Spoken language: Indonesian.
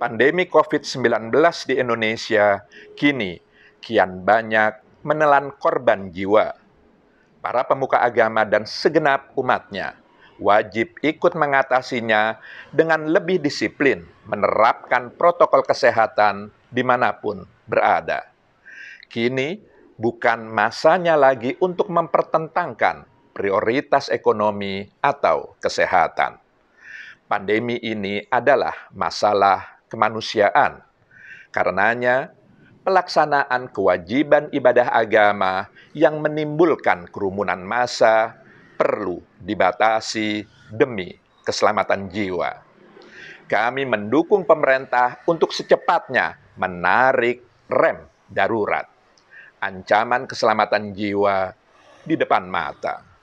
pandemi COVID-19 di Indonesia kini kian banyak menelan korban jiwa. Para pemuka agama dan segenap umatnya wajib ikut mengatasinya dengan lebih disiplin menerapkan protokol kesehatan dimanapun berada. Kini bukan masanya lagi untuk mempertentangkan prioritas ekonomi atau kesehatan pandemi ini adalah masalah kemanusiaan. Karenanya, pelaksanaan kewajiban ibadah agama yang menimbulkan kerumunan massa perlu dibatasi demi keselamatan jiwa. Kami mendukung pemerintah untuk secepatnya menarik rem darurat. Ancaman keselamatan jiwa di depan mata.